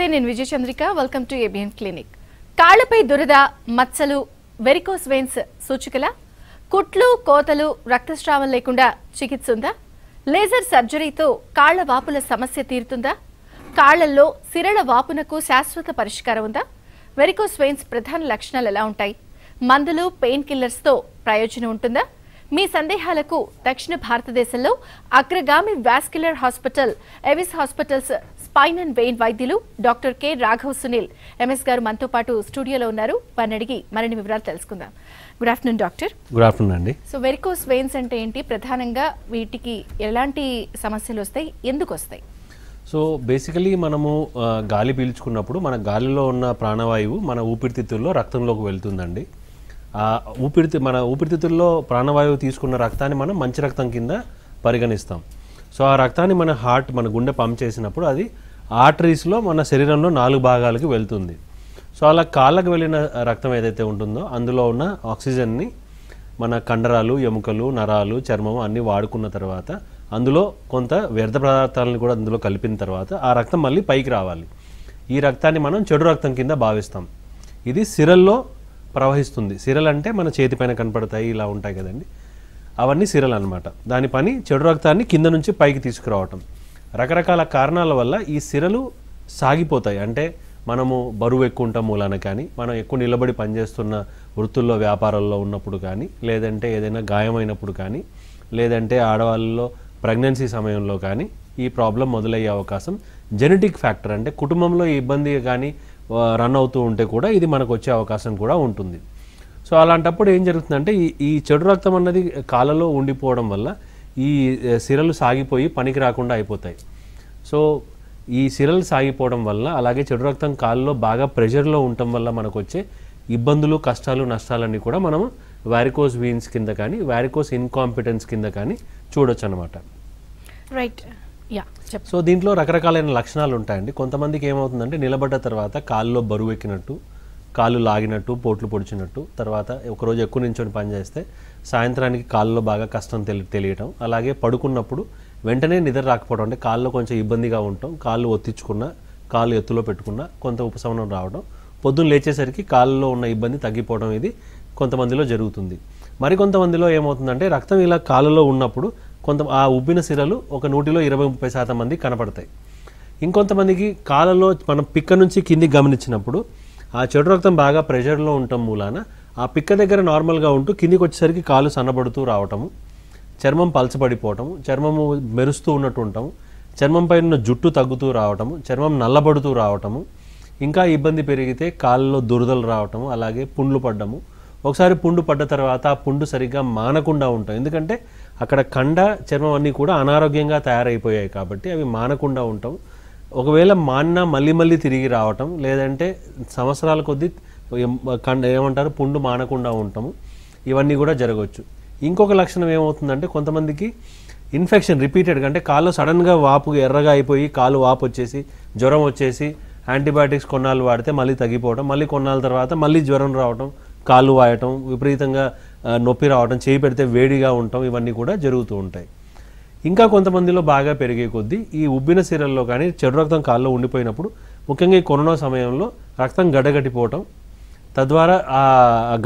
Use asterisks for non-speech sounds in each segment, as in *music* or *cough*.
నమస్తే నేను Vijaya Chandrika welcome to ABN clinic కాళ్లపై దురద మచ్చలు వెరికోస్ వెయిన్స్ సూచికల కుట్లు కోతలు రక్తస్రావం లేకుండా చికిత్స ఉందా లేజర్ సర్జరీతో కాళ్ల వాపుల సమస్య తీరుతుందా కాళ్లల్లో సిరళ వాపునకు శాశ్వత పరిష్కారం ఉందా వెరికోస్ వెయిన్స్ ప్రధాన లక్షణాలు ఎలా ఉంటాయి మందులు పెయిన్ కిల్లర్స్తో ప్రయోజనం ఉంటుందా మీ సందేహాలకు దక్షిణ భారతదేశంలో అగ్రగామి vascular hospital Avis hospitals spine and vein వైద్యులు doctor K Raghav Sunil MS గారు మనతో పాటు స్టూడియోలో ఉన్నారు వారిని అడిగి మరిన్ని వివరాలు తెలుసుకుందాం good afternoon doctor good afternoon అండి సో వెరికోస్ వెయిన్స్ అంటే ఏంటి ప్రధానంగా వీటికి ఎలాంటి సమస్యలు వస్తాయి ఎందుకు వస్తాయి సో బేసికలీ మనము గాలి పీల్చుకున్నప్పుడు మన గాలిలో ఉన్న ప్రాణవాయువు మన ఊపిరితిత్తుల్లో రక్తంలోకి వెళ్తుందండి ఊపిరితి మన ఊపిరితిత్తుల్లో ప్రాణవాయువు తీసుకున్న రక్తాన్ని మనం మంచి రక్తం కింద పరిగణిస్తాం సో ఆ రక్తాన్ని మన హార్ట్ మన గుండె పంప్ చేసినప్పుడు అది ఆర్టరీస్లో మన శరీరంలో నాలుగు భాగాలకు వెళ్తుంది సో అలా కాళ్ళకు వెళ్ళిన రక్తం ఏదైతే ఉంటుందో అందులో ఉన్న ఆక్సిజన్ని మన కండరాలు ఎముకలు నరాలు చర్మం అన్నీ వాడుకున్న తర్వాత అందులో కొంత వ్యర్థ పదార్థాలను కూడా అందులో కలిపిన తర్వాత ఆ రక్తం మళ్ళీ పైకి రావాలి ఈ రక్తాన్ని మనం చెడు రక్తం కింద భావిస్తాం ఇది సిరల్లో ప్రవహిస్తుంది సిరల్ అంటే మన చేతిపైన కనపడతాయి ఇలా ఉంటాయి కదండి అవన్నీ సిరలు అనమాట దాని పని చెడు రక్తాన్ని కింద నుంచి పైకి తీసుకురావటం రకరకాల కారణాల వల్ల ఈ సిరలు సాగిపోతాయి అంటే మనము బరువు ఎక్కువ ఉంటాం మూలాన కానీ మనం ఎక్కువ నిలబడి పనిచేస్తున్న వృత్తుల్లో వ్యాపారాల్లో ఉన్నప్పుడు కానీ లేదంటే ఏదైనా గాయమైనప్పుడు కానీ లేదంటే ఆడవాళ్ళలో ప్రెగ్నెన్సీ సమయంలో కానీ ఈ ప్రాబ్లం మొదలయ్యే అవకాశం జెనెటిక్ ఫ్యాక్టర్ అంటే కుటుంబంలో ఇబ్బంది కానీ రన్ అవుతూ ఉంటే కూడా ఇది మనకు వచ్చే అవకాశం కూడా ఉంటుంది సో అలాంటప్పుడు ఏం జరుగుతుందంటే ఈ చెడు రక్తం అన్నది కాలలో ఉండిపోవడం వల్ల ఈ సిరలు సాగిపోయి పనికి రాకుండా అయిపోతాయి సో ఈ సిరలు సాగిపోవడం వల్ల అలాగే చెడు రక్తం కాళ్ళలో బాగా ప్రెషర్లో ఉండటం వల్ల మనకు వచ్చే ఇబ్బందులు కష్టాలు నష్టాలన్నీ కూడా మనం వారికోస్ వీన్స్ కింద కానీ వారికోస్ ఇన్కాంపిటెన్స్ కింద కానీ చూడొచ్చు అనమాట రైట్ యా సో దీంట్లో రకరకాలైన లక్షణాలు ఉంటాయండి కొంతమందికి ఏమవుతుందంటే నిలబడ్డ తర్వాత కాళ్ళలో బరువు ఎక్కినట్టు కాళ్ళు లాగినట్టు పోట్లు పొడిచినట్టు తర్వాత ఒకరోజు ఎక్కువ నుంచొని పని చేస్తే సాయంత్రానికి కాళ్ళలో బాగా కష్టం తెలి తెలియటం అలాగే పడుకున్నప్పుడు వెంటనే నిద్ర రాకపోవడం అంటే కాళ్ళు కొంచెం ఇబ్బందిగా ఉండటం కాళ్ళు ఒత్తించుకున్న కాళ్ళు ఎత్తులో పెట్టుకున్న కొంత ఉపశమనం రావడం పొద్దున్న లేచేసరికి కాళ్ళలో ఉన్న ఇబ్బంది తగ్గిపోవడం ఇది కొంతమందిలో జరుగుతుంది మరికొంతమందిలో ఏమవుతుందంటే రక్తం ఇలా కాళ్ళలో ఉన్నప్పుడు కొంత ఆ ఉబ్బిన సిరలు ఒక నూటిలో ఇరవై ముప్పై శాతం మంది కనపడతాయి ఇంకొంతమందికి కాళ్ళలో మనం పిక్క నుంచి కింది గమనించినప్పుడు ఆ చెడు రక్తం బాగా ప్రెషర్లో ఉండటం మూలాన ఆ పిక్క దగ్గర నార్మల్గా ఉంటూ కిందికి వచ్చేసరికి కాలు సన్నబడుతూ రావటము చర్మం పలచబడిపోవటము చర్మము మెరుస్తూ ఉన్నట్టు ఉంటాము చర్మంపై ఉన్న జుట్టు తగ్గుతూ రావటము చర్మం నల్లబడుతూ రావటము ఇంకా ఇబ్బంది పెరిగితే కాళ్ళలో దురదలు రావటము అలాగే పుండ్లు పడ్డము ఒకసారి పుండు పడ్డ తర్వాత ఆ పుండు సరిగ్గా మానకుండా ఉంటాం ఎందుకంటే అక్కడ కండ చర్మం అన్నీ కూడా అనారోగ్యంగా తయారైపోయాయి కాబట్టి అవి మానకుండా ఉంటాం ఒకవేళ మాన్న మళ్ళీ మళ్ళీ తిరిగి రావటం లేదంటే సంవత్సరాల కొద్దీ ఏమంటారు పుండు మానకుండా ఉంటాము ఇవన్నీ కూడా జరగవచ్చు ఇంకొక లక్షణం ఏమవుతుందంటే కొంతమందికి ఇన్ఫెక్షన్ రిపీటెడ్గా అంటే కాళ్ళు సడన్గా వాపు ఎర్రగా అయిపోయి కాలు వాపు వచ్చేసి జ్వరం వచ్చేసి యాంటీబయాటిక్స్ కొన్నాళ్ళు వాడితే మళ్ళీ తగ్గిపోవడం మళ్ళీ కొన్నాళ్ళ తర్వాత మళ్ళీ జ్వరం రావటం కాళ్ళు వాయటం విపరీతంగా నొప్పి రావటం చేయి పెడితే వేడిగా ఉండటం ఇవన్నీ కూడా జరుగుతూ ఉంటాయి ఇంకా కొంతమందిలో బాగా పెరిగే కొద్దీ ఈ ఉబ్బిన సీరల్లో కానీ చెడు రక్తం కాల్లో ఉండిపోయినప్పుడు ముఖ్యంగా ఈ కరోనా సమయంలో రక్తం గడ్డగట్టిపోవటం తద్వారా ఆ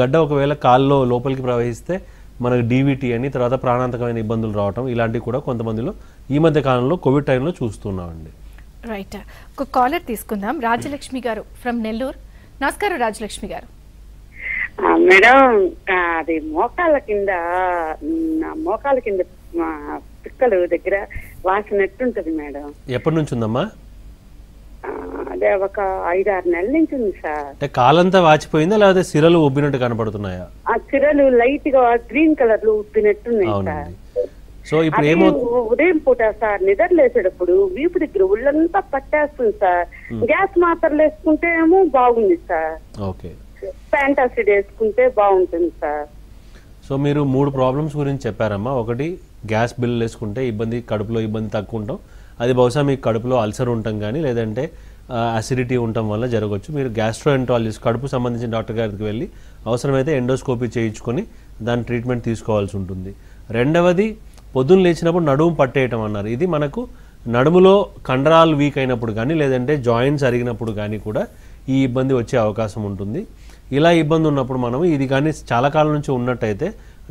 గడ్డ ఒకవేళ కాల్లో లోపలికి ప్రవహిస్తే మనకు డీవీటీ అని తర్వాత ప్రాణాంతకమైన ఇబ్బందులు రావటం ఇలాంటివి కూడా కొంతమందిలో ఈ మధ్య కాలంలో కోవిడ్ టైంలో చూస్తున్నామండి రైట్ ఒక కాలర్ తీసుకుందాం రాజలక్ష్మి గారు ఫ్రమ్ నెల్లూరు నమస్కారం రాజలక్ష్మి గారు మేడం అది మోకాల కింద మోకాల కింద పిక్కలు దగ్గర వాసినట్టుంటది మేడం ఎప్పటి నుంచి ఉందమ్మా అదే ఒక ఐదు ఆరు నెలల నుంచి ఉంది సార్ అంటే కాలంతా వాచిపోయిందా లేకపోతే సిరలు ఉబ్బినట్టు కనపడుతున్నాయా ఆ సిరలు లైట్ గా గ్రీన్ కలర్ లో ఉబ్బినట్టున్నాయి సార్ సో ఇప్పుడు ఏమో ఉదయం పూట సార్ నిద్ర లేసేటప్పుడు వీపు దగ్గర ఒళ్ళంతా పట్టేస్తుంది సార్ గ్యాస్ మాత్రలు వేసుకుంటే ఏమో బాగుంది సార్ ఓకే ఫ్యాంటాసిడ్ వేసుకుంటే బాగుంటుంది సార్ సో మీరు మూడు ప్రాబ్లమ్స్ గురించి చెప్పారమ్మా ఒకటి గ్యాస్ బిల్లు వేసుకుంటే ఇబ్బంది కడుపులో ఇబ్బంది తక్కువ ఉంటాం అది బహుశా మీకు కడుపులో అల్సర్ ఉంటాం కానీ లేదంటే అసిడిటీ ఉండటం వల్ల జరగవచ్చు మీరు గ్యాస్ట్రోఎంటాలజిస్ట్ కడుపు సంబంధించిన డాక్టర్ గారికి వెళ్ళి అవసరమైతే ఎండోస్కోపీ చేయించుకొని దాని ట్రీట్మెంట్ తీసుకోవాల్సి ఉంటుంది రెండవది పొద్దున్న లేచినప్పుడు నడుము పట్టేయటం అన్నారు ఇది మనకు నడుములో కండరాలు వీక్ అయినప్పుడు కానీ లేదంటే జాయింట్స్ అరిగినప్పుడు కానీ కూడా ఈ ఇబ్బంది వచ్చే అవకాశం ఉంటుంది ఇలా ఇబ్బంది ఉన్నప్పుడు మనం ఇది కానీ చాలా కాలం నుంచి ఉన్నట్టయితే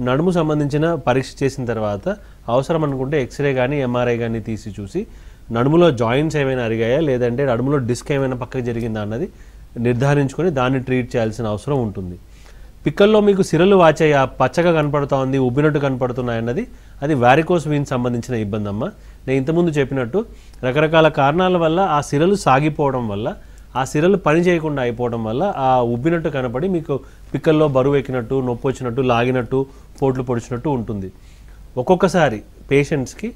నడుము సంబంధించిన పరీక్ష చేసిన తర్వాత అవసరం అనుకుంటే ఎక్స్రే కానీ ఎంఆర్ఐ కానీ తీసి చూసి నడుములో జాయింట్స్ ఏమైనా అరిగాయా లేదంటే నడుములో డిస్క్ ఏమైనా పక్కకి జరిగిందా అన్నది నిర్ధారించుకొని దాన్ని ట్రీట్ చేయాల్సిన అవసరం ఉంటుంది పిక్కల్లో మీకు సిరలు వాచాయి ఆ పచ్చగా కనపడుతోంది ఉబ్బినట్టు కనపడుతున్నాయన్నది అది వారికోస్ వీన్ సంబంధించిన ఇబ్బంది అమ్మ నేను ఇంతకుముందు చెప్పినట్టు రకరకాల కారణాల వల్ల ఆ సిరలు సాగిపోవడం వల్ల ఆ సిరలు పని చేయకుండా అయిపోవడం వల్ల ఆ ఉబ్బినట్టు కనపడి మీకు పిక్కల్లో బరువు ఎక్కినట్టు నొప్పి వచ్చినట్టు లాగినట్టు పోట్లు పొడిచినట్టు ఉంటుంది ఒక్కొక్కసారి పేషెంట్స్కి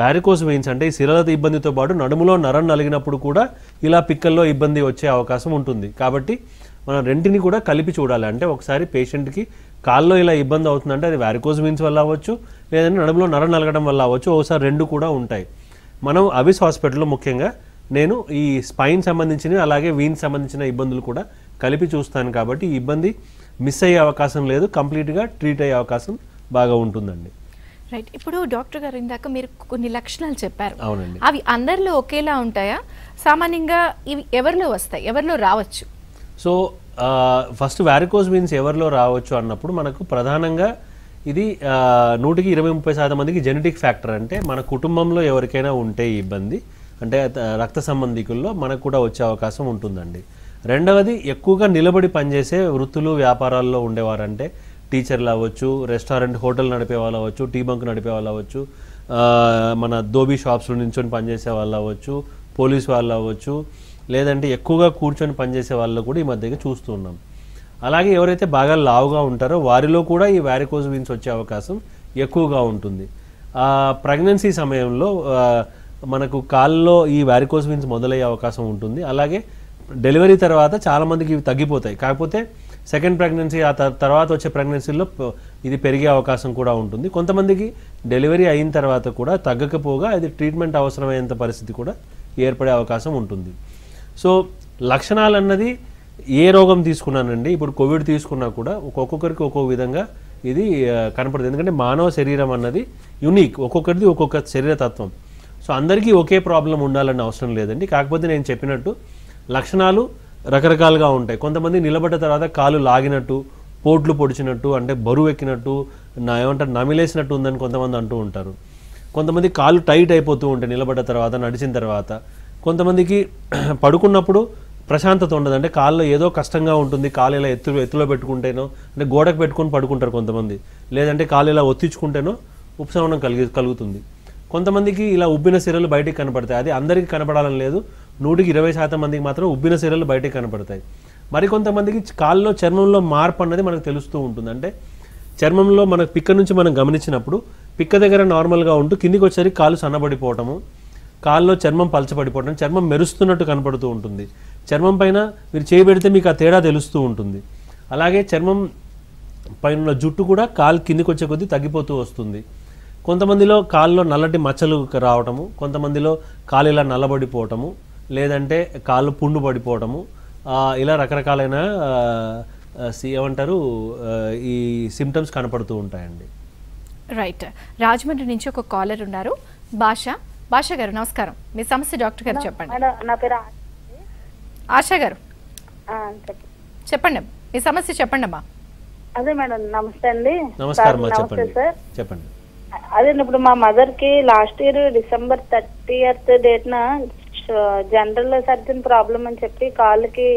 వ్యారికోస్ వెయిన్స్ అంటే ఈ సిరల ఇబ్బందితో పాటు నడుములో నరం నలిగినప్పుడు కూడా ఇలా పిక్కల్లో ఇబ్బంది వచ్చే అవకాశం ఉంటుంది కాబట్టి మనం రెంటిని కూడా కలిపి చూడాలి అంటే ఒకసారి పేషెంట్కి కాల్లో ఇలా ఇబ్బంది అవుతుందంటే అది వ్యారికోస్ వేయించ వల్ల అవ్వచ్చు లేదంటే నడుములో నరం నలగడం వల్ల అవ్వచ్చు ఒకసారి రెండు కూడా ఉంటాయి మనం అవిస్ హాస్పిటల్లో ముఖ్యంగా నేను ఈ స్పైన్ సంబంధించిన అలాగే వీన్ సంబంధించిన ఇబ్బందులు కూడా కలిపి చూస్తాను కాబట్టి ఈ ఇబ్బంది మిస్ అయ్యే అవకాశం లేదు కంప్లీట్గా ట్రీట్ అయ్యే అవకాశం బాగా ఉంటుందండి రైట్ ఇప్పుడు డాక్టర్ గారు ఇందాక మీరు కొన్ని లక్షణాలు చెప్పారు అవునండి అవి అందరిలో ఒకేలా ఉంటాయా సామాన్యంగా ఇవి ఎవరిలో వస్తాయి ఎవరిలో రావచ్చు సో ఫస్ట్ వ్యారికోజ్ మీన్స్ ఎవరిలో రావచ్చు అన్నప్పుడు మనకు ప్రధానంగా ఇది నూటికి ఇరవై ముప్పై శాతం మందికి జెనెటిక్ ఫ్యాక్టర్ అంటే మన కుటుంబంలో ఎవరికైనా ఉంటే ఇబ్బంది అంటే రక్త సంబంధికుల్లో మనకు కూడా వచ్చే అవకాశం ఉంటుందండి రెండవది ఎక్కువగా నిలబడి పనిచేసే వృత్తులు వ్యాపారాల్లో ఉండేవారంటే టీచర్లు అవ్వచ్చు రెస్టారెంట్ హోటల్ నడిపే వాళ్ళు అవ్వచ్చు టీ బంక్ నడిపే వాళ్ళు అవ్వచ్చు మన దోబీ షాప్స్లో నించొని పనిచేసే వాళ్ళు అవ్వచ్చు పోలీస్ వాళ్ళు అవ్వచ్చు లేదంటే ఎక్కువగా కూర్చొని పనిచేసే వాళ్ళు కూడా ఈ మధ్యగా చూస్తూ ఉన్నాం అలాగే ఎవరైతే బాగా లావుగా ఉంటారో వారిలో కూడా ఈ వ్యారికోజ్ వీన్స్ వచ్చే అవకాశం ఎక్కువగా ఉంటుంది ప్రెగ్నెన్సీ సమయంలో మనకు కాల్లో ఈ వారికోస్ విన్స్ మొదలయ్యే అవకాశం ఉంటుంది అలాగే డెలివరీ తర్వాత చాలామందికి ఇవి తగ్గిపోతాయి కాకపోతే సెకండ్ ప్రెగ్నెన్సీ ఆ తర్వాత వచ్చే ప్రెగ్నెన్సీలో ఇది పెరిగే అవకాశం కూడా ఉంటుంది కొంతమందికి డెలివరీ అయిన తర్వాత కూడా తగ్గకపోగా అది ట్రీట్మెంట్ అవసరమయ్యేంత పరిస్థితి కూడా ఏర్పడే అవకాశం ఉంటుంది సో లక్షణాలు అన్నది ఏ రోగం తీసుకున్నానండి ఇప్పుడు కోవిడ్ తీసుకున్నా కూడా ఒక్కొక్కరికి ఒక్కొక్క విధంగా ఇది కనపడుతుంది ఎందుకంటే మానవ శరీరం అన్నది యునీక్ ఒక్కొక్కరిది ఒక్కొక్క శరీరతత్వం సో అందరికీ ఒకే ప్రాబ్లం ఉండాలని అవసరం లేదండి కాకపోతే నేను చెప్పినట్టు లక్షణాలు రకరకాలుగా ఉంటాయి కొంతమంది నిలబడ్డ తర్వాత కాలు లాగినట్టు పోట్లు పొడిచినట్టు అంటే బరువు ఎక్కినట్టు నా ఏమంటారు నమిలేసినట్టు ఉందని కొంతమంది అంటూ ఉంటారు కొంతమంది కాలు టైట్ అయిపోతూ ఉంటాయి నిలబడ్డ తర్వాత నడిచిన తర్వాత కొంతమందికి *clears throat* పడుకున్నప్పుడు ప్రశాంతత ఉండదు అంటే కాళ్ళు ఏదో కష్టంగా ఉంటుంది కాలు ఇలా ఎత్తు ఎత్తులో పెట్టుకుంటేనో అంటే గోడకు పెట్టుకొని పడుకుంటారు కొంతమంది లేదంటే కాలు ఇలా ఒత్తించుకుంటేనో ఉపశమనం కలిగి కలుగుతుంది కొంతమందికి ఇలా ఉబ్బిన సిరలు బయటికి కనపడతాయి అది అందరికీ కనపడాలని లేదు నూటికి ఇరవై శాతం మందికి మాత్రం ఉబ్బిన సిరలు బయటికి కనపడతాయి మరికొంతమందికి కాల్లో చర్మంలో మార్పు అన్నది మనకు తెలుస్తూ ఉంటుంది అంటే చర్మంలో మనకు పిక్క నుంచి మనం గమనించినప్పుడు పిక్క దగ్గర నార్మల్గా ఉంటూ కిందికి వచ్చేసరికి కాలు సన్నబడిపోవటము కాల్లో చర్మం పలచబడిపోవటం చర్మం మెరుస్తున్నట్టు కనపడుతూ ఉంటుంది చర్మం పైన మీరు చేయబెడితే మీకు ఆ తేడా తెలుస్తూ ఉంటుంది అలాగే చర్మం పైన జుట్టు కూడా కాలు కిందికి వచ్చే కొద్దీ తగ్గిపోతూ వస్తుంది కొంతమందిలో కాళ్ళలో నల్లటి మచ్చలు రావటము కొంతమందిలో కాలు ఇలా నల్లబడిపోవటము లేదంటే కాళ్ళు పుండు పడిపోవటము ఇలా రకరకాలైన ఏమంటారు ఈ సిమ్టమ్స్ కనపడుతూ ఉంటాయండి రైట్ రాజమండ్రి నుంచి ఒక కాలర్ ఉన్నారు భాష భాష గారు నమస్కారం మీ సమస్య డాక్టర్ గారు చెప్పండి ఆశా గారు చెప్పండి మీ సమస్య చెప్పండి అమ్మా అదే మేడం నమస్తే అండి నమస్కారం చెప్పండి చెప్పండి అదే ఇప్పుడు మా మదర్ కి లాస్ట్ ఇయర్ డిసెంబర్ థర్టీయత్ న జనరల్ సర్జన్ ప్రాబ్లం అని చెప్పి కాళ్ళకి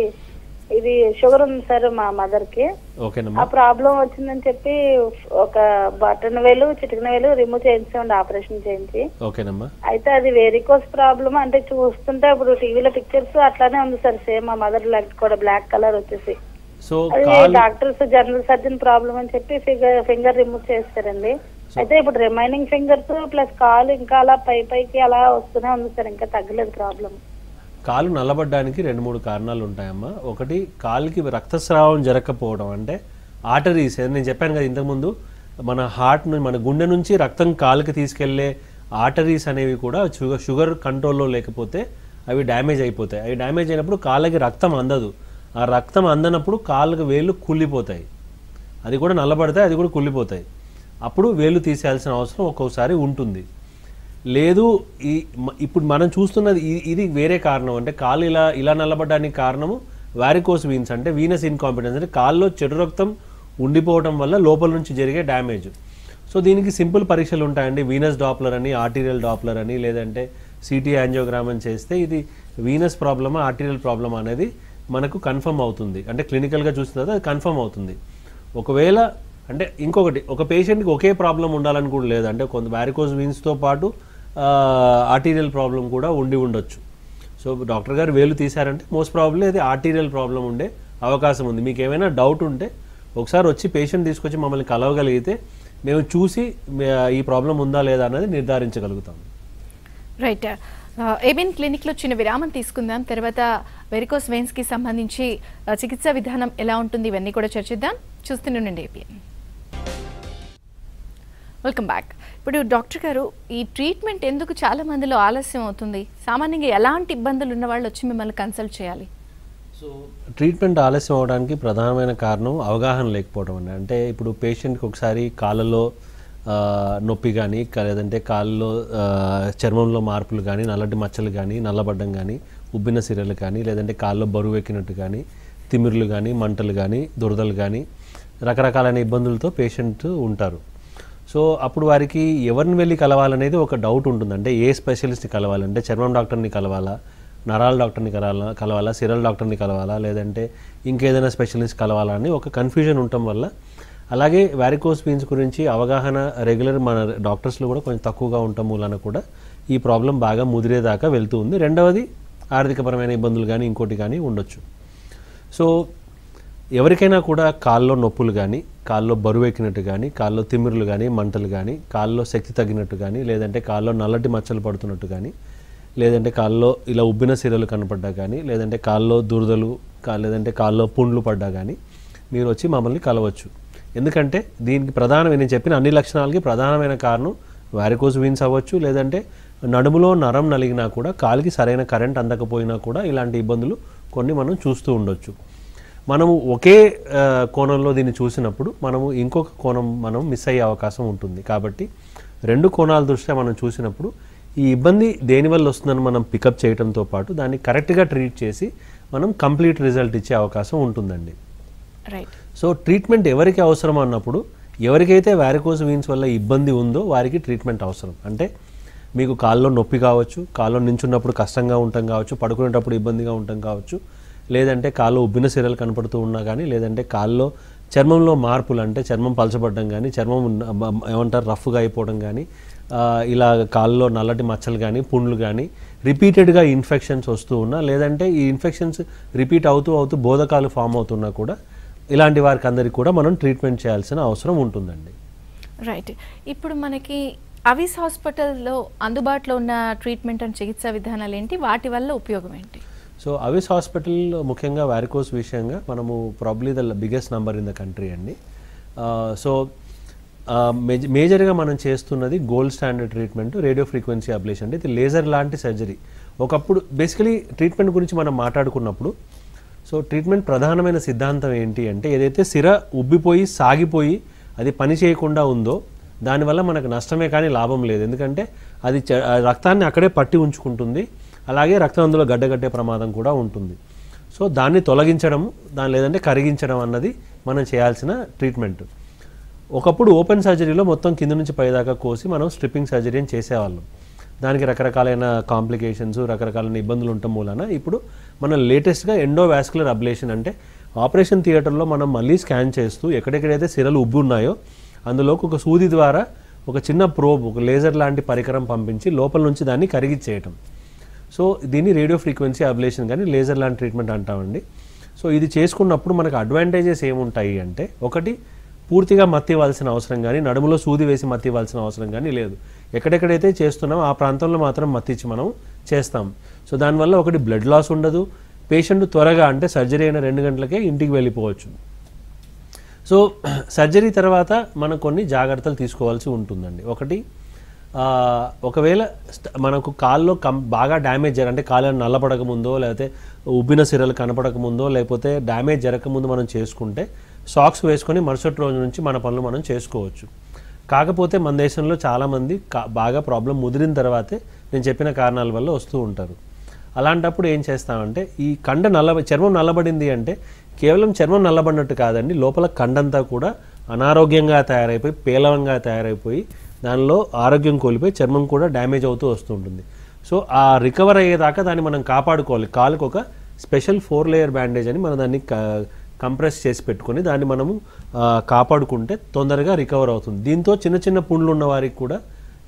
ఇది షుగర్ ఉంది సార్ మా మదర్ కి ఆ ప్రాబ్లం వచ్చిందని చెప్పి ఒక బటన్ వేలు చిటికన వేలు రిమూవ్ చేయించండి ఆపరేషన్ చేయించి అయితే అది వేరికోస్ ప్రాబ్లం అంటే చూస్తుంటే ఇప్పుడు టీవీలో పిక్చర్స్ అట్లానే ఉంది సార్ సేమ్ మా మదర్ లెగ్ కూడా బ్లాక్ కలర్ వచ్చేసి డాక్టర్స్ జనరల్ సర్జన్ ప్రాబ్లం అని చెప్పి ఫింగర్ రిమూవ్ చేస్తారండి అయితే ఇప్పుడు రిమైనింగ్ ఫింగర్స్ ప్లస్ కాలు ఇంకా అలా పై పైకి అలా వస్తూనే ఉంది సార్ ఇంకా తగ్గలేదు ప్రాబ్లం కాలు నల్లబడ్డానికి రెండు మూడు కారణాలు ఉంటాయమ్మా ఒకటి కాలుకి రక్తస్రావం జరగకపోవడం అంటే ఆర్టరీస్ నేను చెప్పాను కదా ఇంతకుముందు మన హార్ట్ మన గుండె నుంచి రక్తం కాలుకి తీసుకెళ్లే ఆర్టరీస్ అనేవి కూడా షుగర్ షుగర్ కంట్రోల్లో లేకపోతే అవి డ్యామేజ్ అయిపోతాయి అవి డ్యామేజ్ అయినప్పుడు కాళ్ళకి రక్తం అందదు ఆ రక్తం అందనప్పుడు కాళ్ళకి వేళ్ళు కుళ్ళిపోతాయి అది కూడా నల్లబడతాయి అది కూడా కుళ్ళిపోతాయి అప్పుడు వేలు తీసేయాల్సిన అవసరం ఒక్కోసారి ఉంటుంది లేదు ఈ ఇప్పుడు మనం చూస్తున్నది ఇది వేరే కారణం అంటే కాలు ఇలా ఇలా నిలబడడానికి కారణము వ్యారికోస్ వీన్స్ అంటే వీనస్ ఇన్కాంపిటెన్స్ అంటే కాల్లో చెడు రక్తం ఉండిపోవడం వల్ల లోపల నుంచి జరిగే డ్యామేజ్ సో దీనికి సింపుల్ పరీక్షలు ఉంటాయండి వీనస్ డాప్లర్ అని ఆర్టీరియల్ డాప్లర్ అని లేదంటే సిటీ యాంజియోగ్రామ్ అని చేస్తే ఇది వీనస్ ప్రాబ్లమా ఆర్టీరియల్ ప్రాబ్లమా అనేది మనకు కన్ఫర్మ్ అవుతుంది అంటే క్లినికల్గా చూసిన తర్వాత అది కన్ఫర్మ్ అవుతుంది ఒకవేళ అంటే ఇంకొకటి ఒక పేషెంట్కి ఒకే ప్రాబ్లం ఉండాలని కూడా లేదు అంటే కొంత వ్యారికోజ్ వీన్స్తో పాటు ఆర్టీరియల్ ప్రాబ్లం కూడా ఉండి ఉండొచ్చు సో డాక్టర్ గారు వేలు తీశారంటే మోస్ట్ ప్రాబ్లీ అది ఆర్టీరియల్ ప్రాబ్లం ఉండే అవకాశం ఉంది మీకు ఏమైనా డౌట్ ఉంటే ఒకసారి వచ్చి పేషెంట్ తీసుకొచ్చి మమ్మల్ని కలవగలిగితే మేము చూసి ఈ ప్రాబ్లం ఉందా లేదా అనేది నిర్ధారించగలుగుతాం రైట్ ఏబిన్ క్లినిక్లో చిన్న విరామం తీసుకుందాం తర్వాత వెరికోస్ వెయిన్స్కి సంబంధించి చికిత్సా విధానం ఎలా ఉంటుంది ఇవన్నీ కూడా చర్చిద్దాం చూస్తూనే ఉండండి ఏబిఎన్ వెల్కమ్ బ్యాక్ ఇప్పుడు డాక్టర్ గారు ఈ ట్రీట్మెంట్ ఎందుకు చాలా మందిలో ఆలస్యం అవుతుంది సామాన్యంగా ఎలాంటి ఇబ్బందులు ఉన్న వాళ్ళు వచ్చి మిమ్మల్ని కన్సల్ట్ చేయాలి సో ట్రీట్మెంట్ ఆలస్యం అవడానికి ప్రధానమైన కారణం అవగాహన లేకపోవడం అండి అంటే ఇప్పుడు పేషెంట్కి ఒకసారి కాళ్ళలో నొప్పి కానీ లేదంటే కాళ్ళలో చర్మంలో మార్పులు కానీ నల్లటి మచ్చలు కానీ నల్లబడ్డం కానీ ఉబ్బిన సిరలు కానీ లేదంటే కాళ్ళలో బరువు ఎక్కినట్టు కానీ తిమిర్లు కానీ మంటలు కానీ దురదలు కానీ రకరకాలైన ఇబ్బందులతో పేషెంట్ ఉంటారు సో అప్పుడు వారికి ఎవరిని వెళ్ళి కలవాలనేది ఒక డౌట్ ఉంటుంది అంటే ఏ స్పెషలిస్ట్ని కలవాలంటే చర్మం డాక్టర్ని కలవాలా నరాల డాక్టర్ని కలవాలా కలవాలా సిరల్ డాక్టర్ని కలవాలా లేదంటే ఇంకేదైనా స్పెషలిస్ట్ కలవాలా అని ఒక కన్ఫ్యూజన్ ఉండటం వల్ల అలాగే వారికోస్ వీన్స్ గురించి అవగాహన రెగ్యులర్ మన డాక్టర్స్లో కూడా కొంచెం తక్కువగా ఉండటం మూలన కూడా ఈ ప్రాబ్లం బాగా ముదిరేదాకా వెళ్తూ ఉంది రెండవది ఆర్థికపరమైన ఇబ్బందులు కానీ ఇంకోటి కానీ ఉండొచ్చు సో ఎవరికైనా కూడా కాల్లో నొప్పులు కానీ కాల్లో బరువు ఎక్కినట్టు కానీ కాల్లో తిమ్మిరులు కానీ మంటలు కానీ కాల్లో శక్తి తగ్గినట్టు కానీ లేదంటే కాల్లో నల్లటి మచ్చలు పడుతున్నట్టు కానీ లేదంటే కాల్లో ఇలా ఉబ్బిన సీరలు కనపడ్డా కానీ లేదంటే కాల్లో దురదలు లేదంటే కాల్లో పుండ్లు పడ్డా కానీ మీరు వచ్చి మమ్మల్ని కలవచ్చు ఎందుకంటే దీనికి ప్రధానమైన చెప్పిన అన్ని లక్షణాలకి ప్రధానమైన కారణం వారికోజ్ వీన్స్ అవ్వచ్చు లేదంటే నడుములో నరం నలిగినా కూడా కాలికి సరైన కరెంట్ అందకపోయినా కూడా ఇలాంటి ఇబ్బందులు కొన్ని మనం చూస్తూ ఉండొచ్చు మనము ఒకే కోణంలో దీన్ని చూసినప్పుడు మనము ఇంకొక కోణం మనం మిస్ అయ్యే అవకాశం ఉంటుంది కాబట్టి రెండు కోణాల దృష్ట్యా మనం చూసినప్పుడు ఈ ఇబ్బంది దేనివల్ల వస్తుందని మనం పికప్ చేయడంతో పాటు దాన్ని కరెక్ట్గా ట్రీట్ చేసి మనం కంప్లీట్ రిజల్ట్ ఇచ్చే అవకాశం ఉంటుందండి రైట్ సో ట్రీట్మెంట్ ఎవరికి అవసరం అన్నప్పుడు ఎవరికైతే వ్యారికోజ్ వీన్స్ వల్ల ఇబ్బంది ఉందో వారికి ట్రీట్మెంట్ అవసరం అంటే మీకు కాల్లో నొప్పి కావచ్చు కాల్లో నించున్నప్పుడు కష్టంగా ఉంటాం కావచ్చు పడుకునేటప్పుడు ఇబ్బందిగా ఉండటం కావచ్చు లేదంటే కాళ్ళు ఉబ్బిన సిరలు కనపడుతూ ఉన్నా కానీ లేదంటే కాళ్ళలో చర్మంలో మార్పులు అంటే చర్మం పలచబడడం కానీ చర్మం ఏమంటారు రఫ్గా అయిపోవడం కానీ ఇలా కాళ్ళలో నల్లటి మచ్చలు కానీ పుండ్లు కానీ రిపీటెడ్గా ఇన్ఫెక్షన్స్ వస్తూ ఉన్నా లేదంటే ఈ ఇన్ఫెక్షన్స్ రిపీట్ అవుతూ అవుతూ బోధకాలు ఫామ్ అవుతున్నా కూడా ఇలాంటి వారికి అందరికీ కూడా మనం ట్రీట్మెంట్ చేయాల్సిన అవసరం ఉంటుందండి రైట్ ఇప్పుడు మనకి అవిస్ హాస్పిటల్లో అందుబాటులో ఉన్న ట్రీట్మెంట్ అండ్ చికిత్సా విధానాలు ఏంటి వాటి వల్ల ఉపయోగం ఏంటి సో అవిస్ హాస్పిటల్ ముఖ్యంగా వారికోస్ విషయంగా మనము probably the biggest number in the country అండి సో మేజర్గా మనం చేస్తున్నది gold standard treatment radio frequency ablation అంటే ఇది లేజర్ లాంటి సర్జరీ ఒకప్పుడు బేసికలీ ట్రీట్మెంట్ గురించి మనం మాట్లాడుకున్నప్పుడు సో ట్రీట్మెంట్ ప్రధానమైన సిద్ధాంతం ఏంటి అంటే ఏదైతే సిర ఉబ్బిపోయి సాగిపోయి అది పని చేయకుండా ఉందో దానివల్ల మనకు నష్టమే కానీ లాభం లేదు ఎందుకంటే అది రక్తాన్ని అక్కడే పట్టి ఉంచుకుంటుంది అలాగే రక్తం అందులో గడ్డగట్టే ప్రమాదం కూడా ఉంటుంది సో దాన్ని తొలగించడం దాని లేదంటే కరిగించడం అన్నది మనం చేయాల్సిన ట్రీట్మెంట్ ఒకప్పుడు ఓపెన్ సర్జరీలో మొత్తం కింద నుంచి పైదాకా కోసి మనం స్ట్రిప్పింగ్ సర్జరీ అని చేసేవాళ్ళం దానికి రకరకాలైన కాంప్లికేషన్స్ రకరకాలైన ఇబ్బందులు ఉండటం మూలన ఇప్పుడు మనం లేటెస్ట్గా ఎండోవాస్కులర్ అబ్లేషన్ అంటే ఆపరేషన్ థియేటర్లో మనం మళ్ళీ స్కాన్ చేస్తూ ఎక్కడెక్కడైతే సిరలు ఉబ్బు ఉన్నాయో అందులోకి ఒక సూది ద్వారా ఒక చిన్న ప్రోబ్ ఒక లేజర్ లాంటి పరికరం పంపించి లోపల నుంచి దాన్ని కరిగిచ్చేయటం సో దీన్ని రేడియో ఫ్రీక్వెన్సీ అబ్లేషన్ కానీ లేజర్ లాంటి ట్రీట్మెంట్ అంటామండి సో ఇది చేసుకున్నప్పుడు మనకు అడ్వాంటేజెస్ ఏముంటాయి అంటే ఒకటి పూర్తిగా మత్తి ఇవ్వాల్సిన అవసరం కానీ నడుములో సూది వేసి మత్తి ఇవ్వాల్సిన అవసరం కానీ లేదు ఎక్కడెక్కడైతే చేస్తున్నామో ఆ ప్రాంతంలో మాత్రం మత్తిచ్చి మనం చేస్తాం సో దానివల్ల ఒకటి బ్లడ్ లాస్ ఉండదు పేషెంట్ త్వరగా అంటే సర్జరీ అయిన రెండు గంటలకే ఇంటికి వెళ్ళిపోవచ్చు సో *clears throat* సర్జరీ తర్వాత మనం కొన్ని జాగ్రత్తలు తీసుకోవాల్సి ఉంటుందండి ఒకటి ఒకవేళ మనకు కాల్లో కం బాగా డ్యామేజ్ జరగ అంటే కాలు నల్లబడక ముందో లేకపోతే ఉబ్బిన సిరలు కనపడక ముందో లేకపోతే డ్యామేజ్ జరగకముందు మనం చేసుకుంటే సాక్స్ వేసుకొని మరుసటి రోజు నుంచి మన పనులు మనం చేసుకోవచ్చు కాకపోతే మన దేశంలో చాలామంది బాగా ప్రాబ్లం ముదిరిన తర్వాతే నేను చెప్పిన కారణాల వల్ల వస్తూ ఉంటారు అలాంటప్పుడు ఏం చేస్తామంటే ఈ కండ నల్ల చర్మం నల్లబడింది అంటే కేవలం చర్మం నల్లబడినట్టు కాదండి లోపల కండంతా కూడా అనారోగ్యంగా తయారైపోయి పేలవంగా తయారైపోయి దానిలో ఆరోగ్యం కోల్పోయి చర్మం కూడా డ్యామేజ్ అవుతూ వస్తూ ఉంటుంది సో ఆ రికవర్ అయ్యేదాకా దాన్ని మనం కాపాడుకోవాలి కాలుకు ఒక స్పెషల్ ఫోర్ లేయర్ బ్యాండేజ్ అని మనం దాన్ని కంప్రెస్ చేసి పెట్టుకొని దాన్ని మనము కాపాడుకుంటే తొందరగా రికవర్ అవుతుంది దీంతో చిన్న చిన్న పుండ్లు ఉన్న వారికి కూడా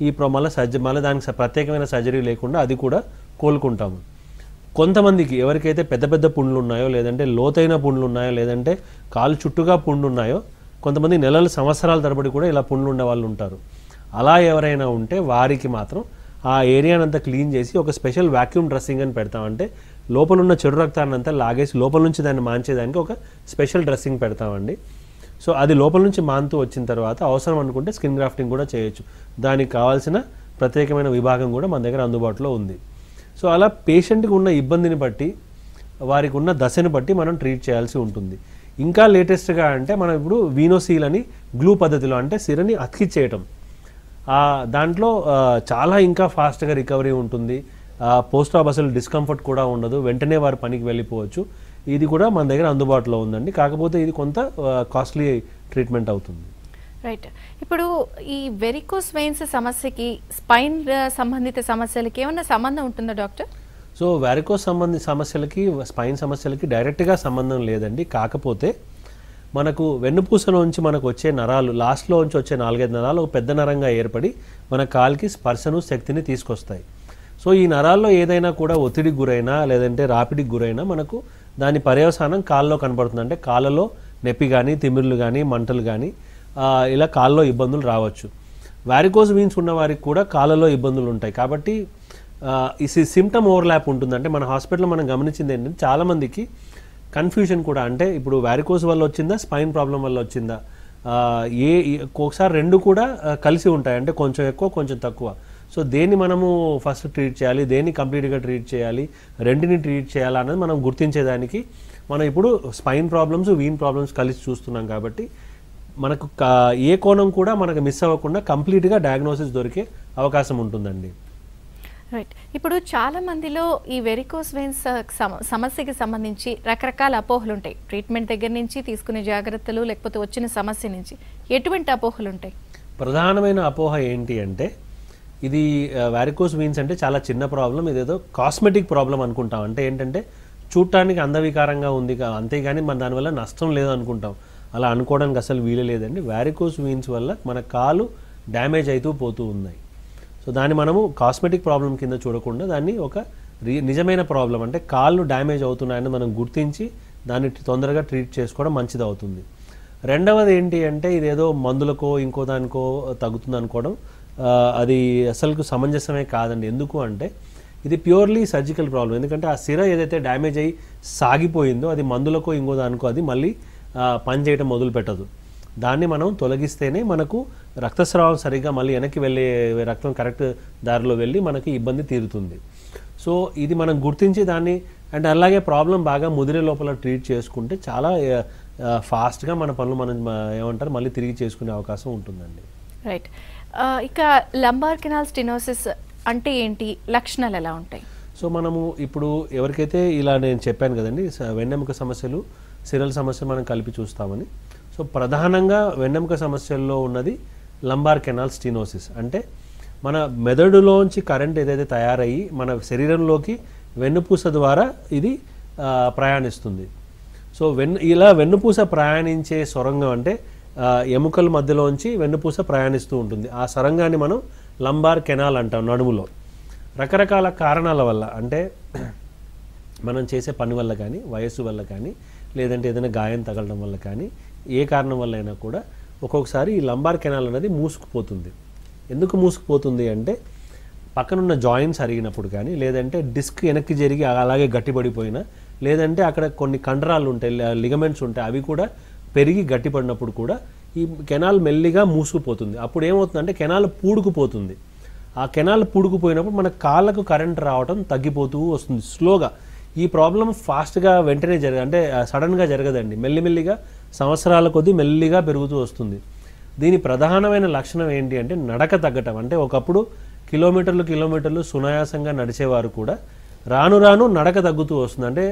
ఈ ప్రమాల సర్జ మళ్ళీ దానికి ప్రత్యేకమైన సర్జరీ లేకుండా అది కూడా కోలుకుంటాము కొంతమందికి ఎవరికైతే పెద్ద పెద్ద పుండ్లు ఉన్నాయో లేదంటే లోతైన పుండ్లు ఉన్నాయో లేదంటే కాలు చుట్టుగా పుండ్లు ఉన్నాయో కొంతమంది నెలలు సంవత్సరాల తరబడి కూడా ఇలా పుండ్లు ఉండే వాళ్ళు ఉంటారు అలా ఎవరైనా ఉంటే వారికి మాత్రం ఆ ఏరియానంతా క్లీన్ చేసి ఒక స్పెషల్ వ్యాక్యూమ్ డ్రెస్సింగ్ అని పెడతామంటే లోపల ఉన్న చెడు రక్తాన్ని అంతా లాగేసి లోపల నుంచి దాన్ని మాంచేదానికి ఒక స్పెషల్ డ్రెస్సింగ్ పెడతామండి సో అది లోపల నుంచి మాంతూ వచ్చిన తర్వాత అవసరం అనుకుంటే స్కిన్ గ్రాఫ్టింగ్ కూడా చేయొచ్చు దానికి కావాల్సిన ప్రత్యేకమైన విభాగం కూడా మన దగ్గర అందుబాటులో ఉంది సో అలా పేషెంట్కి ఉన్న ఇబ్బందిని బట్టి వారికి ఉన్న దశను బట్టి మనం ట్రీట్ చేయాల్సి ఉంటుంది ఇంకా లేటెస్ట్గా అంటే మనం ఇప్పుడు వీనోసీల్ అని గ్లూ పద్ధతిలో అంటే సిరని చేయటం దాంట్లో చాలా ఇంకా ఫాస్ట్గా రికవరీ ఉంటుంది పోస్ట్ ఆఫ్ అసలు డిస్కంఫర్ట్ కూడా ఉండదు వెంటనే వారు పనికి వెళ్ళిపోవచ్చు ఇది కూడా మన దగ్గర అందుబాటులో ఉందండి కాకపోతే ఇది కొంత కాస్ట్లీ ట్రీట్మెంట్ అవుతుంది రైట్ ఇప్పుడు ఈ వెరికోస్ వెయిన్స్ సమస్యకి స్పైన్ సంబంధిత సమస్యలకి ఏమైనా సంబంధం ఉంటుందా డాక్టర్ సో వెరికోస్ సంబంధిత సమస్యలకి స్పైన్ సమస్యలకి డైరెక్ట్గా సంబంధం లేదండి కాకపోతే మనకు నుంచి మనకు వచ్చే నరాలు లాస్ట్లో నుంచి వచ్చే నాలుగైదు నరాలు ఒక పెద్ద నరంగా ఏర్పడి మన కాల్కి స్పర్శను శక్తిని తీసుకొస్తాయి సో ఈ నరాల్లో ఏదైనా కూడా ఒత్తిడికి గురైనా లేదంటే రాపిడికి గురైనా మనకు దాని పర్యవసానం కాల్లో కనబడుతుంది అంటే కాళ్ళలో నొప్పి కానీ తిమిర్లు కానీ మంటలు కానీ ఇలా కాళ్ళలో ఇబ్బందులు రావచ్చు వారికోజ్ వీన్స్ ఉన్న వారికి కూడా కాళ్ళలో ఇబ్బందులు ఉంటాయి కాబట్టి ఈ సిమ్టమ్ ఓవర్లాప్ ఉంటుందంటే మన హాస్పిటల్లో మనం గమనించింది ఏంటంటే చాలామందికి కన్ఫ్యూజన్ కూడా అంటే ఇప్పుడు వ్యారికోస్ వల్ల వచ్చిందా స్పైన్ ప్రాబ్లం వల్ల వచ్చిందా ఏ ఒకసారి రెండు కూడా కలిసి ఉంటాయి అంటే కొంచెం ఎక్కువ కొంచెం తక్కువ సో దేన్ని మనము ఫస్ట్ ట్రీట్ చేయాలి దేన్ని కంప్లీట్గా ట్రీట్ చేయాలి రెండిని ట్రీట్ చేయాలా అనేది మనం గుర్తించేదానికి మనం ఇప్పుడు స్పైన్ ప్రాబ్లమ్స్ వీన్ ప్రాబ్లమ్స్ కలిసి చూస్తున్నాం కాబట్టి మనకు ఏ కోణం కూడా మనకు మిస్ అవ్వకుండా కంప్లీట్గా డయాగ్నోసిస్ దొరికే అవకాశం ఉంటుందండి రైట్ ఇప్పుడు చాలా మందిలో ఈ వెరికోస్ uh, వెయిన్స్ సమస్యకి సంబంధించి రకరకాల అపోహలు ఉంటాయి ట్రీట్మెంట్ దగ్గర నుంచి తీసుకునే జాగ్రత్తలు లేకపోతే వచ్చిన సమస్య నుంచి ఎటువంటి అపోహలు ఉంటాయి ప్రధానమైన అపోహ ఏంటి అంటే ఇది వారికోస్ uh, వీన్స్ అంటే చాలా చిన్న ప్రాబ్లం ఇదేదో కాస్మెటిక్ ప్రాబ్లం అనుకుంటాం అంటే ఏంటంటే చూడటానికి అందవికారంగా ఉంది అంతేగాని మన దానివల్ల నష్టం లేదు అనుకుంటాం అలా అనుకోవడానికి అసలు వీలు లేదండి వారికోస్ వీన్స్ వల్ల మన కాలు డ్యామేజ్ అవుతూ పోతూ ఉన్నాయి సో దాన్ని మనము కాస్మెటిక్ ప్రాబ్లం కింద చూడకుండా దాన్ని ఒక నిజమైన ప్రాబ్లం అంటే కాళ్ళు డ్యామేజ్ అవుతున్నాయని మనం గుర్తించి దాన్ని తొందరగా ట్రీట్ చేసుకోవడం మంచిది అవుతుంది రెండవది ఏంటి అంటే ఇదేదో మందులకో ఇంకో దానికో తగ్గుతుంది అనుకోవడం అది అసలుకు సమంజసమే కాదండి ఎందుకు అంటే ఇది ప్యూర్లీ సర్జికల్ ప్రాబ్లం ఎందుకంటే ఆ సిర ఏదైతే డ్యామేజ్ అయ్యి సాగిపోయిందో అది మందులకో ఇంకో దానికో అది మళ్ళీ పని చేయడం మొదలు పెట్టదు దాన్ని మనం తొలగిస్తేనే మనకు రక్తస్రావం సరిగ్గా మళ్ళీ వెనక్కి వెళ్ళే రక్తం కరెక్ట్ దారిలో వెళ్ళి మనకి ఇబ్బంది తీరుతుంది సో ఇది మనం గుర్తించి దాన్ని అండ్ అలాగే ప్రాబ్లం బాగా ముదిరే లోపల ట్రీట్ చేసుకుంటే చాలా ఫాస్ట్గా మన పనులు మనం ఏమంటారు మళ్ళీ తిరిగి చేసుకునే అవకాశం ఉంటుందండి రైట్ ఇక లంబార్ కెనాల్ స్టినోసిస్ అంటే ఏంటి లక్షణాలు ఎలా ఉంటాయి సో మనము ఇప్పుడు ఎవరికైతే ఇలా నేను చెప్పాను కదండి వెన్నెముక సమస్యలు సిరల్ సమస్యలు మనం కలిపి చూస్తామని సో ప్రధానంగా వెన్నెముక సమస్యల్లో ఉన్నది లంబార్ కెనాల్ స్టీనోసిస్ అంటే మన మెదడులోంచి కరెంట్ ఏదైతే తయారయ్యి మన శరీరంలోకి వెన్నుపూస ద్వారా ఇది ప్రయాణిస్తుంది సో వెన్ను ఇలా వెన్నుపూస ప్రయాణించే సొరంగం అంటే ఎముకల మధ్యలోంచి వెన్నుపూస ప్రయాణిస్తూ ఉంటుంది ఆ సొరంగాన్ని మనం లంబార్ కెనాల్ అంటాం నడుములో రకరకాల కారణాల వల్ల అంటే మనం చేసే పని వల్ల కానీ వయస్సు వల్ల కానీ లేదంటే ఏదైనా గాయం తగలడం వల్ల కానీ ఏ కారణం వల్ల అయినా కూడా ఒక్కొక్కసారి ఈ లంబార్ కెనాల్ అనేది మూసుకుపోతుంది ఎందుకు మూసుకుపోతుంది అంటే పక్కనున్న జాయింట్స్ అరిగినప్పుడు కానీ లేదంటే డిస్క్ వెనక్కి జరిగి అలాగే గట్టిపడిపోయినా లేదంటే అక్కడ కొన్ని కండరాలు ఉంటాయి లిగమెంట్స్ ఉంటాయి అవి కూడా పెరిగి గట్టిపడినప్పుడు కూడా ఈ కెనాల్ మెల్లిగా మూసుకుపోతుంది అప్పుడు ఏమవుతుందంటే కెనాల్ పూడుకుపోతుంది ఆ కెనాల్ పూడుకుపోయినప్పుడు మన కాళ్ళకు కరెంట్ రావడం తగ్గిపోతూ వస్తుంది స్లోగా ఈ ప్రాబ్లం ఫాస్ట్గా వెంటనే జరగ అంటే సడన్గా జరగదండి మెల్లిమెల్లిగా సంవత్సరాల కొద్ది మెల్లిగా పెరుగుతూ వస్తుంది దీని ప్రధానమైన లక్షణం ఏంటి అంటే నడక తగ్గటం అంటే ఒకప్పుడు కిలోమీటర్లు కిలోమీటర్లు సునాయాసంగా నడిచేవారు కూడా రాను రాను నడక తగ్గుతూ వస్తుంది అంటే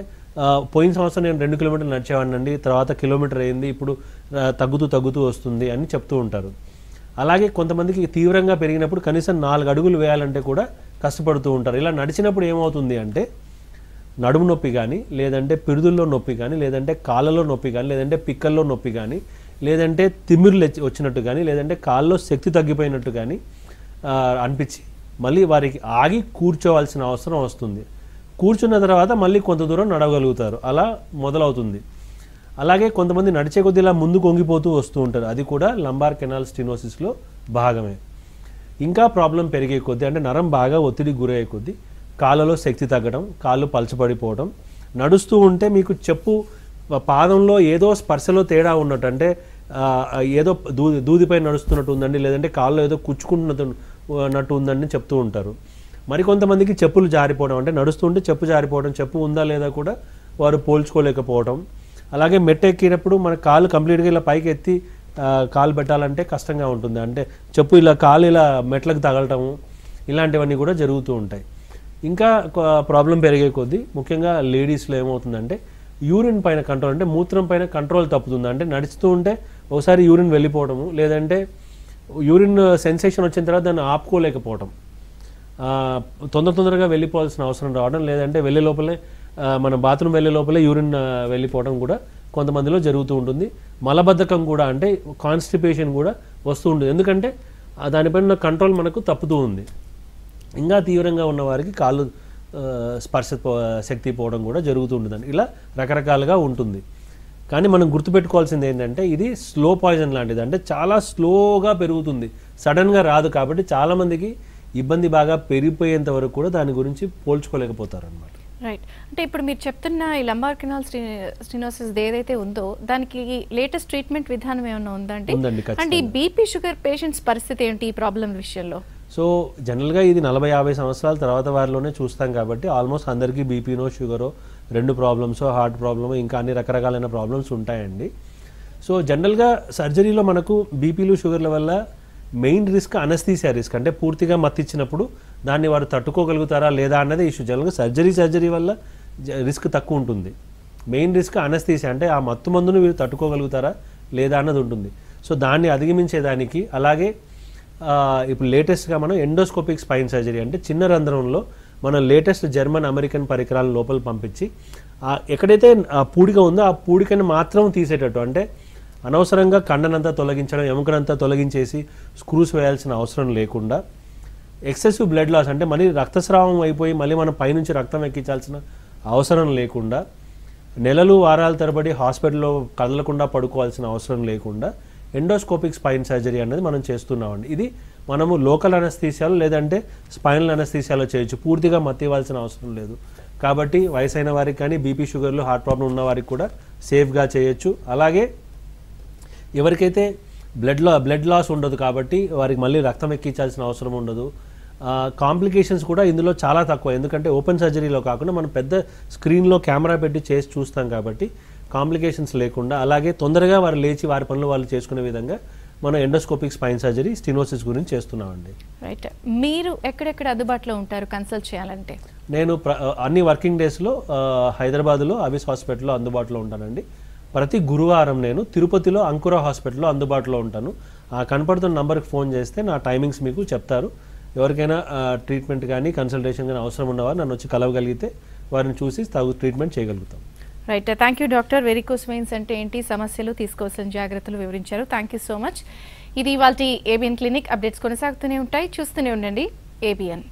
పోయిన సంవత్సరం నేను రెండు కిలోమీటర్లు నడిచేవాడినండి తర్వాత కిలోమీటర్ అయింది ఇప్పుడు తగ్గుతూ తగ్గుతూ వస్తుంది అని చెప్తూ ఉంటారు అలాగే కొంతమందికి తీవ్రంగా పెరిగినప్పుడు కనీసం నాలుగు అడుగులు వేయాలంటే కూడా కష్టపడుతూ ఉంటారు ఇలా నడిచినప్పుడు ఏమవుతుంది అంటే నడుము నొప్పి కానీ లేదంటే పిరుదుల్లో నొప్పి కానీ లేదంటే కాళ్ళలో నొప్పి కానీ లేదంటే పిక్కల్లో నొప్పి కానీ లేదంటే తిమ్మిర్లు వచ్చినట్టు కానీ లేదంటే కాళ్ళలో శక్తి తగ్గిపోయినట్టు కానీ అనిపించి మళ్ళీ వారికి ఆగి కూర్చోవాల్సిన అవసరం వస్తుంది కూర్చున్న తర్వాత మళ్ళీ కొంత దూరం నడవగలుగుతారు అలా మొదలవుతుంది అలాగే కొంతమంది నడిచే కొద్ది ఇలా ముందు కొంగిపోతూ వస్తూ ఉంటారు అది కూడా లంబార్ కెనాల్ స్టినోసిస్లో భాగమే ఇంకా ప్రాబ్లం పెరిగే కొద్దీ అంటే నరం బాగా ఒత్తిడి గురయ్యే కొద్దీ కాళ్ళలో శక్తి తగ్గడం కాళ్ళు పలచబడిపోవడం నడుస్తూ ఉంటే మీకు చెప్పు పాదంలో ఏదో స్పర్శలో తేడా ఉన్నట్టు అంటే ఏదో దూది దూదిపై నడుస్తున్నట్టు ఉందండి లేదంటే కాళ్ళు ఏదో కుచ్చుకుంటున్నట్టు ఉందని చెప్తూ ఉంటారు మరికొంతమందికి చెప్పులు జారిపోవడం అంటే నడుస్తుంటే చెప్పు జారిపోవడం చెప్పు ఉందా లేదా కూడా వారు పోల్చుకోలేకపోవడం అలాగే మెట్ ఎక్కినప్పుడు మన కాలు కంప్లీట్గా ఇలా పైకి ఎత్తి కాలు పెట్టాలంటే కష్టంగా ఉంటుంది అంటే చెప్పు ఇలా కాలు ఇలా మెట్లకు తగలటము ఇలాంటివన్నీ కూడా జరుగుతూ ఉంటాయి ఇంకా ప్రాబ్లం పెరిగే కొద్దీ ముఖ్యంగా లేడీస్లో ఏమవుతుందంటే యూరిన్ పైన కంట్రోల్ అంటే మూత్రం పైన కంట్రోల్ తప్పుతుంది అంటే నడుస్తూ ఉంటే ఒకసారి యూరిన్ వెళ్ళిపోవడము లేదంటే యూరిన్ సెన్సేషన్ వచ్చిన తర్వాత దాన్ని ఆపుకోలేకపోవటం తొందర తొందరగా వెళ్ళిపోవాల్సిన అవసరం రావడం లేదంటే వెళ్ళే లోపలే మన బాత్రూమ్ వెళ్ళే లోపలే యూరిన్ వెళ్ళిపోవడం కూడా కొంతమందిలో జరుగుతూ ఉంటుంది మలబద్ధకం కూడా అంటే కాన్స్టిపేషన్ కూడా వస్తూ ఉంటుంది ఎందుకంటే దానిపైన కంట్రోల్ మనకు తప్పుతూ ఉంది ఇంకా తీవ్రంగా ఉన్న వారికి కాళ్ళు స్పర్శ శక్తి పోవడం కూడా జరుగుతూ ఉంటుందండి ఇలా రకరకాలుగా ఉంటుంది కానీ మనం గుర్తుపెట్టుకోవాల్సింది ఏంటంటే ఇది స్లో పాయిజన్ లాంటిది అంటే చాలా స్లోగా పెరుగుతుంది సడన్గా రాదు కాబట్టి చాలామందికి ఇబ్బంది బాగా పెరిగిపోయేంత వరకు కూడా దాని గురించి పోల్చుకోలేకపోతారు అనమాట రైట్ అంటే ఇప్పుడు మీరు చెప్తున్న ఈ లంబార్ కెనాల్ స్టినోసిస్ ఏదైతే ఉందో దానికి లేటెస్ట్ ట్రీట్మెంట్ విధానం ఏమైనా ఉందంటే అంటే ఈ బీపీ షుగర్ పేషెంట్స్ పరిస్థితి ఏంటి ఈ ప్రాబ్లం విషయంలో సో జనరల్గా ఇది నలభై యాభై సంవత్సరాల తర్వాత వారిలోనే చూస్తాం కాబట్టి ఆల్మోస్ట్ అందరికీ బీపీనో షుగరో రెండు ప్రాబ్లమ్సో హార్ట్ ప్రాబ్లమ్ ఇంకా అన్ని రకరకాలైన ప్రాబ్లమ్స్ ఉంటాయండి సో జనరల్గా సర్జరీలో మనకు బీపీలు షుగర్ల వల్ల మెయిన్ రిస్క్ అనస్థీసియా రిస్క్ అంటే పూర్తిగా మత్తిచ్చినప్పుడు దాన్ని వారు తట్టుకోగలుగుతారా లేదా అన్నది ఇష్యూ జనరల్గా సర్జరీ సర్జరీ వల్ల రిస్క్ తక్కువ ఉంటుంది మెయిన్ రిస్క్ అనస్థీసియా అంటే ఆ మత్తు మందును వీరు తట్టుకోగలుగుతారా లేదా అన్నది ఉంటుంది సో దాన్ని అధిగమించేదానికి అలాగే ఇప్పుడు లేటెస్ట్గా మనం ఎండోస్కోపిక్ స్పైన్ సర్జరీ అంటే చిన్న రంధ్రంలో మనం లేటెస్ట్ జర్మన్ అమెరికన్ పరికరాలు లోపల పంపించి ఎక్కడైతే పూడిక ఉందో ఆ పూడికను మాత్రం తీసేటట్టు అంటే అనవసరంగా కండనంతా తొలగించడం ఎముకనంతా తొలగించేసి స్క్రూస్ వేయాల్సిన అవసరం లేకుండా ఎక్సెసివ్ బ్లడ్ లాస్ అంటే మళ్ళీ రక్తస్రావం అయిపోయి మళ్ళీ మనం పైనుంచి రక్తం ఎక్కించాల్సిన అవసరం లేకుండా నెలలు వారాల తరబడి హాస్పిటల్లో కదలకుండా పడుకోవాల్సిన అవసరం లేకుండా ఎండోస్కోపిక్ స్పైన్ సర్జరీ అనేది మనం చేస్తున్నామండి ఇది మనము లోకల్ అనస్థీసియాలు లేదంటే స్పైనల్ అనస్థీసియాలో చేయొచ్చు పూర్తిగా మత్తివ్వాల్సిన అవసరం లేదు కాబట్టి వయసైన వారికి కానీ బీపీ షుగర్లు హార్ట్ ప్రాబ్లం ఉన్న వారికి కూడా సేఫ్గా చేయొచ్చు అలాగే ఎవరికైతే బ్లడ్ లా బ్లడ్ లాస్ ఉండదు కాబట్టి వారికి మళ్ళీ రక్తం ఎక్కించాల్సిన అవసరం ఉండదు కాంప్లికేషన్స్ కూడా ఇందులో చాలా తక్కువ ఎందుకంటే ఓపెన్ సర్జరీలో కాకుండా మనం పెద్ద స్క్రీన్లో కెమెరా పెట్టి చేసి చూస్తాం కాబట్టి కాంప్లికేషన్స్ లేకుండా అలాగే తొందరగా వారు లేచి వారి పనులు వాళ్ళు చేసుకునే విధంగా మనం ఎండోస్కోపిక్ స్పైన్ సర్జరీ స్టినోసిస్ గురించి చేస్తున్నామండి రైట్ మీరు ఎక్కడెక్కడ అందుబాటులో ఉంటారు కన్సల్ట్ చేయాలంటే నేను అన్ని వర్కింగ్ డేస్లో హైదరాబాద్లో అవిస్ హాస్పిటల్లో అందుబాటులో ఉంటానండి ప్రతి గురువారం నేను తిరుపతిలో అంకుర హాస్పిటల్లో అందుబాటులో ఉంటాను ఆ కనపడుతున్న నంబర్కి ఫోన్ చేస్తే నా టైమింగ్స్ మీకు చెప్తారు ఎవరికైనా ట్రీట్మెంట్ కానీ కన్సల్టేషన్ కానీ అవసరం ఉన్నవారు నన్ను వచ్చి కలవగలిగితే వారిని చూసి తగు ట్రీట్మెంట్ చేయగలుగుతాం right thank you doctor varicose veins అంటే ఏంటి సమస్యలు తీసుకోవాల్సిన జాగ్రత్తలు వివరించారు థ్యాంక్ యూ సో మచ్ ఇది ఇవాళ ఏబిఎన్ క్లినిక్ అప్డేట్స్ కొనసాగుతూనే ఉంటాయి చూస్తూనే ఉండండి ఏబిఎన్